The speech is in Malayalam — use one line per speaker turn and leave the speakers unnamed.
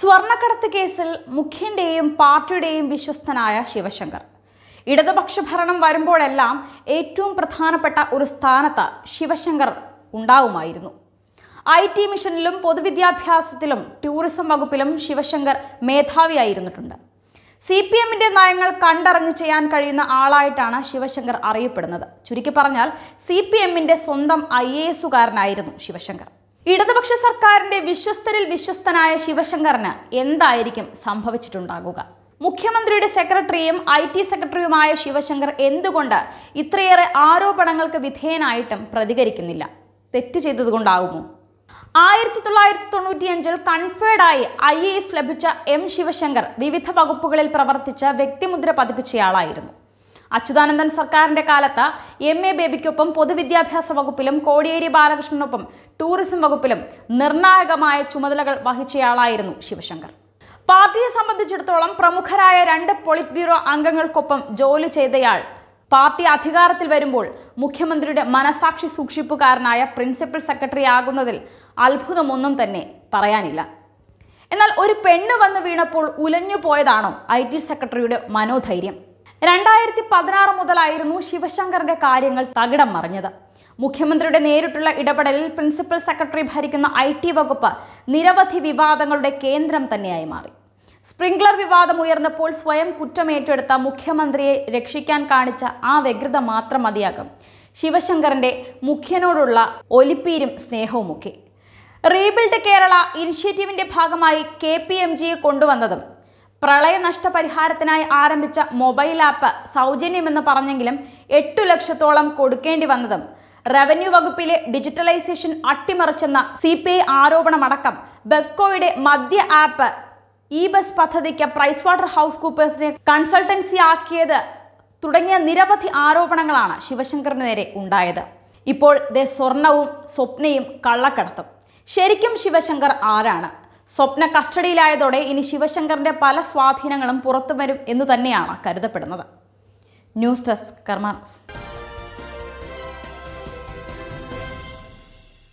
സ്വർണ്ണക്കടത്ത് കേസിൽ മുഖ്യന്റെയും പാർട്ടിയുടെയും വിശ്വസ്തനായ ശിവശങ്കർ ഇടതുപക്ഷ ഭരണം വരുമ്പോഴെല്ലാം ഏറ്റവും പ്രധാനപ്പെട്ട ഒരു സ്ഥാനത്ത് ശിവശങ്കർ ഉണ്ടാവുമായിരുന്നു ഐ ടി മിഷനിലും പൊതുവിദ്യാഭ്യാസത്തിലും ടൂറിസം വകുപ്പിലും ശിവശങ്കർ മേധാവിയായിരുന്നിട്ടുണ്ട് സി പി എമ്മിൻ്റെ നയങ്ങൾ കണ്ടറിഞ്ഞ് ചെയ്യാൻ കഴിയുന്ന ആളായിട്ടാണ് ശിവശങ്കർ അറിയപ്പെടുന്നത് ചുരുക്കി പറഞ്ഞാൽ സി പി എമ്മിൻ്റെ സ്വന്തം ഐ എ എസുകാരനായിരുന്നു ശിവശങ്കർ ഇടതുപക്ഷ സർക്കാരിന്റെ വിശ്വസ്തരിൽ വിശ്വസ്തനായ ശിവശങ്കറിന് എന്തായിരിക്കും സംഭവിച്ചിട്ടുണ്ടാകുക മുഖ്യമന്ത്രിയുടെ സെക്രട്ടറിയും ഐ ടി സെക്രട്ടറിയുമായ ശിവശങ്കർ എന്തുകൊണ്ട് ഇത്രയേറെ ആരോപണങ്ങൾക്ക് വിധേയനായിട്ടും പ്രതികരിക്കുന്നില്ല തെറ്റ് ചെയ്തതുകൊണ്ടാകുമോ ആയിരത്തി തൊള്ളായിരത്തി തൊണ്ണൂറ്റിയഞ്ചിൽ കൺഫേഡായി ഐ എ എസ് ലഭിച്ച എം ശിവശങ്കർ വിവിധ വകുപ്പുകളിൽ പ്രവർത്തിച്ച വ്യക്തിമുദ്ര പതിപ്പിച്ചയാളായിരുന്നു അച്യുതാനന്ദൻ സർക്കാരിന്റെ കാലത്ത് എം എ ബേബിക്കൊപ്പം പൊതുവിദ്യാഭ്യാസ വകുപ്പിലും കോടിയേരി ബാലകൃഷ്ണനൊപ്പം ടൂറിസം വകുപ്പിലും നിർണായകമായ ചുമതലകൾ വഹിച്ചയാളായിരുന്നു ശിവശങ്കർ പാർട്ടിയെ സംബന്ധിച്ചിടത്തോളം പ്രമുഖരായ രണ്ട് പൊളിറ്റ് ബ്യൂറോ അംഗങ്ങൾക്കൊപ്പം ജോലി ചെയ്തയാൾ പാർട്ടി അധികാരത്തിൽ വരുമ്പോൾ മുഖ്യമന്ത്രിയുടെ മനസാക്ഷി സൂക്ഷിപ്പുകാരനായ പ്രിൻസിപ്പൽ സെക്രട്ടറി ആകുന്നതിൽ അത്ഭുതമൊന്നും തന്നെ പറയാനില്ല എന്നാൽ ഒരു പെണ്ണ് വന്ന് വീണപ്പോൾ ഉലഞ്ഞു പോയതാണോ ഐ ടി സെക്രട്ടറിയുടെ മനോധൈര്യം രണ്ടായിരത്തി പതിനാറ് മുതലായിരുന്നു ശിവശങ്കറിന്റെ കാര്യങ്ങൾ തകിടം മറിഞ്ഞത് മുഖ്യമന്ത്രിയുടെ നേരിട്ടുള്ള ഇടപെടലിൽ പ്രിൻസിപ്പൽ സെക്രട്ടറി ഭരിക്കുന്ന ഐ ടി വകുപ്പ് നിരവധി വിവാദങ്ങളുടെ കേന്ദ്രം തന്നെയായി മാറി സ്പ്രിംഗ്ലർ വിവാദം ഉയർന്നപ്പോൾ സ്വയം കുറ്റമേറ്റെടുത്ത മുഖ്യമന്ത്രിയെ രക്ഷിക്കാൻ കാണിച്ച ആ വ്യഗ്രത മാത്രം മതിയാകും ശിവശങ്കറിന്റെ മുഖ്യനോടുള്ള ഒലിപ്പീരും സ്നേഹവുമൊക്കെ റീബിൽഡ് കേരള ഇനിഷ്യേറ്റീവിന്റെ ഭാഗമായി കെ പി എം ജിയെ കൊണ്ടുവന്നതും പ്രളയ നഷ്ടപരിഹാരത്തിനായി ആരംഭിച്ച മൊബൈൽ ആപ്പ് സൗജന്യമെന്ന് പറഞ്ഞെങ്കിലും എട്ടു ലക്ഷത്തോളം കൊടുക്കേണ്ടി വന്നതും റവന്യൂ വകുപ്പിലെ ഡിജിറ്റലൈസേഷൻ അട്ടിമറിച്ചെന്ന സി പി ഐ ആരോപണമടക്കം ബെഫ്കോയുടെ മദ്യ ആപ്പ് ഇ ബസ് പദ്ധതിക്ക് പ്രൈസ് വാട്ടർ ഹൗസ് കൂപ്പേഴ്സിനെ കൺസൾട്ടൻസി ആക്കിയത് തുടങ്ങിയ നിരവധി ആരോപണങ്ങളാണ് ശിവശങ്കറിന് നേരെ ഉണ്ടായത് ഇപ്പോൾ ദേ സ്വർണവും സ്വപ്നയും കള്ളക്കടത്തും ശരിക്കും ശിവശങ്കർ ആരാണ് സ്വപ്ന കസ്റ്റഡിയിലായതോടെ ഇനി ശിവശങ്കറിന്റെ പല സ്വാധീനങ്ങളും പുറത്തു വരും എന്ന് തന്നെയാണ് കരുതപ്പെടുന്നത് ന്യൂസ് ഡെസ്ക് കർമാ